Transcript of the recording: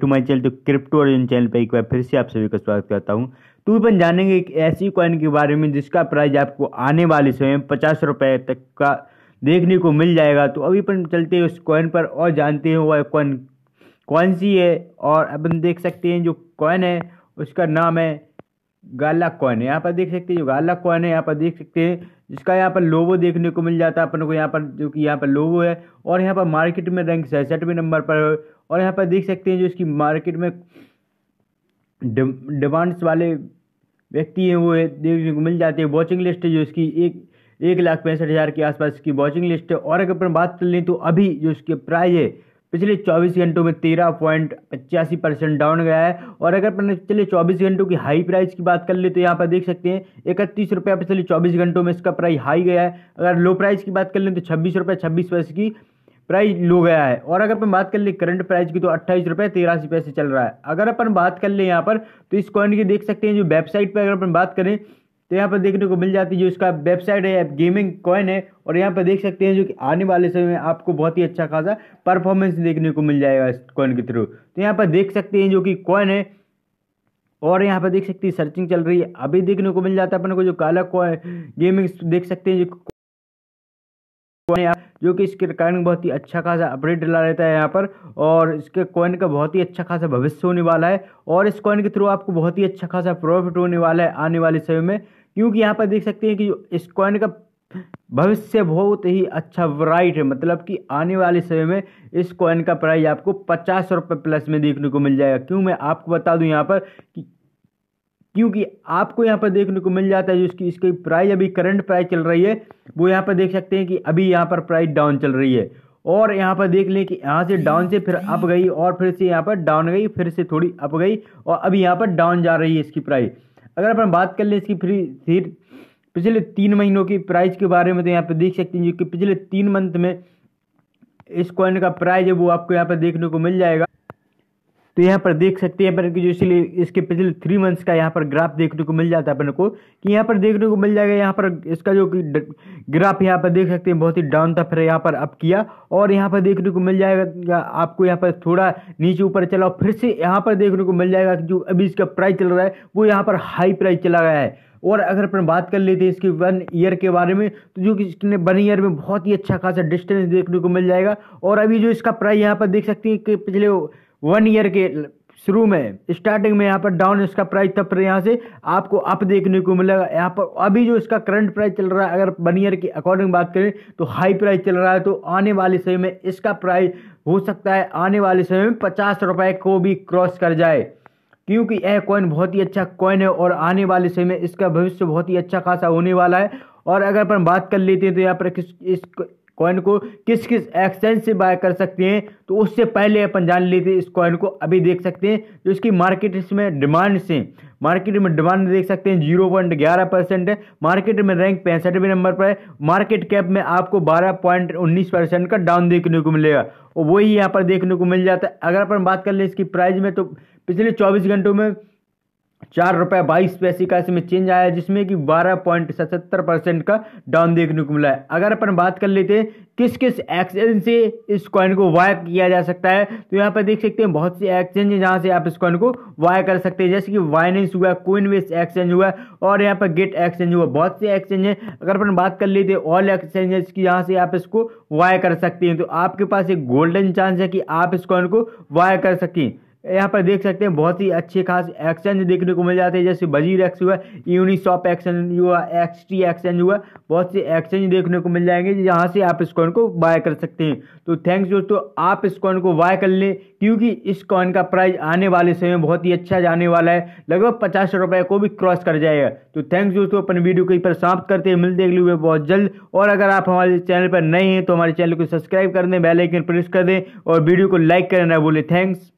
to my channel तो crypto Arjun channel पर एक बार फिर से आप सभी का स्वागत करता हूँ तो अपन जानेंगे एक ऐसी कॉइन के बारे में जिसका प्राइस आपको आने वाले समय में पचास रुपये तक का देखने को मिल जाएगा तो अभी अपन चलते हैं उस कॉइन पर और जानते हैं वह कॉइन कौन सी है और अपन देख सकते हैं जो कॉइन है उसका नाम है गाला कॉइन है यहाँ पर देख सकते हैं जो गाला कॉइन है यहाँ पर देख सकते हैं जिसका यहाँ पर लोवो देखने को मिल जाता है अपन को यहाँ पर जो कि यहाँ पर लोवो है और यहाँ पर मार्केट में रैंक सड़सठवें नंबर पर और यहाँ पर देख सकते हैं जो इसकी मार्केट में डिमांड्स वाले व्यक्ति हैं वो है, देखने को मिल जाते हैं वॉचिंग लिस्ट है जो इसकी एक एक लाख पैंसठ हज़ार के आसपास की वॉचिंग लिस्ट है और अगर अपन बात कर लें तो अभी जो इसके प्राइस है पिछले 24 घंटों में तेरह पॉइंट पचासी परसेंट डाउन गया है और अगर पिछले 24 घंटों की हाई प्राइस की बात कर ले तो यहाँ पर देख सकते हैं इकतीस रुपया पिछले 24 घंटों में इसका प्राइस हाई गया है अगर लो प्राइस की बात कर लें तो छब्बीस रुपये छब्बीस पैसे की प्राइस लो गया है और अगर अपन बात कर ले करंट प्राइस की तो अट्ठाईस रुपये तेरासी पैसे चल रहा है अगर अपन बात कर ले यहाँ पर तो इस कॉइन की देख सकते हैं जो वेबसाइट पर अगर अपन बात करें तो यहाँ पर देखने को मिल जाती है जो इसका वेबसाइट है गेमिंग कॉइन है और यहाँ पर देख सकते हैं जो कि आने वाले समय में आपको बहुत ही अच्छा खासा परफॉर्मेंस देखने को मिल जाएगा इस कॉइन के थ्रू तो यहाँ पर देख सकते हैं जो कि कॉइन है और यहाँ पर देख सकते हैं सर्चिंग चल रही है अभी देखने को मिल जाता है अपने को जो काला कॉइन गेमिंग देख सकते हैं जो कॉइन जो कि इसके कारण बहुत ही अच्छा खासा अपडेट डला रहता है यहाँ पर और इसके कॉइन का बहुत ही अच्छा खासा भविष्य होने वाला है और इस कॉइन के थ्रू आपको बहुत ही अच्छा खासा प्रॉफिट होने वाला है आने वाले समय में क्योंकि यहाँ पर देख सकते हैं कि इस कॉइन का भविष्य बहुत ही अच्छा ब्राइट है मतलब कि आने वाले समय में इस कॉइन का प्राइस आपको पचास रुपये प्लस में देखने को मिल जाएगा क्यों मैं आपको बता दूं यहाँ पर कि क्योंकि आपको यहाँ पर देखने को मिल जाता है जो इसकी इसकी प्राइस अभी करंट प्राइस चल रही है वो यहाँ पर देख सकते हैं कि अभी यहाँ पर प्राइस डाउन चल रही है और यहाँ पर देख लें कि यहाँ से डाउन से फिर अप गई और फिर से यहाँ पर डाउन गई फिर से थोड़ी अप गई और अभी यहाँ पर डाउन जा रही है इसकी प्राइस अगर अपन बात कर लें इसकी फ्री फिर पिछले तीन महीनों की प्राइस के बारे में तो यहाँ पर देख सकते हैं जो कि पिछले तीन मंथ में इस कॉइन का प्राइस है वो आपको यहाँ पर देखने को मिल जाएगा तो यहाँ पर देख सकते हैं अपन की जो इसलिए इसके पिछले थ्री मंथ्स का यहाँ पर ग्राफ देखने को मिल जाता है अपन को कि यहाँ पर देखने को मिल जाएगा यहाँ पर इसका जो ग्राफ यहाँ पर देख सकते हैं बहुत ही डाउन था फिर यहाँ पर अप किया और यहाँ पर देखने को मिल जाएगा आपको यहाँ पर थोड़ा नीचे ऊपर चला फिर से यहाँ पर देखने को मिल जाएगा जो अभी इसका प्राइस चल रहा है वो यहाँ पर हाई प्राइस चला गया है और अगर अपन बात कर लेते हैं इसके वन ईयर के बारे में तो जो कि इसने वन ईयर में बहुत ही अच्छा खासा डिस्टेंस देखने को मिल जाएगा और अभी जो इसका प्राइस यहाँ पर देख सकते हैं कि पिछले वन ईयर के शुरू में स्टार्टिंग में यहाँ पर डाउन इसका प्राइस था पर यहाँ से आपको अप देखने को मिलेगा यहाँ पर अभी जो इसका करंट प्राइस चल रहा है अगर वन ईयर के अकॉर्डिंग बात करें तो हाई प्राइस चल रहा है तो आने वाले समय में इसका प्राइस हो सकता है आने वाले समय में पचास रुपये को भी क्रॉस कर जाए क्योंकि यह कॉइन बहुत ही अच्छा कॉइन है और आने वाले समय में इसका भविष्य बहुत ही अच्छा खासा होने वाला है और अगर अपन बात कर लेते हैं तो यहाँ पर किस इस कॉइन को किस किस एक्सचेंज से बाय कर सकते हैं तो उससे पहले अपन जान लेते हैं इस कॉइन को अभी देख सकते हैं जो इसकी मार्केट इसमें डिमांड से मार्केट में डिमांड देख सकते हैं जीरो पॉइंट ग्यारह परसेंट है मार्केट में रैंक पैंसठवें नंबर पर है मार्केट कैप में आपको बारह पॉइंट उन्नीस परसेंट का डाउन देखने को मिलेगा और वही यहाँ पर देखने को मिल जाता है अगर अपन बात कर लें इसकी प्राइस में तो पिछले चौबीस घंटों में चार रुपए बाईस पैसे का इसमें चेंज आया जिसमें कि बारह पॉइंट सतहत्तर परसेंट का डाउन देखने को मिला है अगर अपन बात कर लेते हैं किस किस एक्सचेंज से इस कॉइन को वाय किया जा सकता है तो यहाँ पर देख सकते हैं बहुत से एक्सचेंज हैं जहाँ से आप इस कॉइन को वाय कर सकते हैं जैसे कि वाइनेंस हुआ कोइन वेस एक्सचेंज हुआ और यहाँ पर गेट एक्सचेंज हुआ बहुत से एक्सचेंज हैं अगर अपन बात कर लेते हैं ऑल एक्सचेंजेस की यहाँ से आप इसको वाय कर सकते हैं तो आपके पास एक गोल्डन चांस है कि आप इस कॉइन को वाय कर सकें यहाँ पर देख सकते हैं बहुत ही अच्छे खास एक्सचेंज देखने को मिल जाते हैं जैसे बजीर एक्स हुआ यूनिशॉप एक्सचेंज हुआ एक्स टी एक्सचेंज हुआ बहुत से एक्सचेंज देखने को मिल जाएंगे जहाँ से आप इस कॉइन को बाय कर सकते हैं तो थैंक्स दोस्तों आप इस कॉइन को बाय कर लें क्योंकि इस कॉइन का प्राइस आने वाले समय बहुत ही अच्छा जाने वाला है लगभग पचास रुपये को भी क्रॉस कर जाएगा तो थैंक्स दोस्तों अपन वीडियो कहीं पर समाप्त करते हैं मिलते अगले हुए बहुत जल्द और अगर आप हमारे चैनल पर नए हैं तो हमारे चैनल को सब्सक्राइब कर दें बेलाइकन प्रेस कर दें और वीडियो को लाइक करना बोले थैंक्स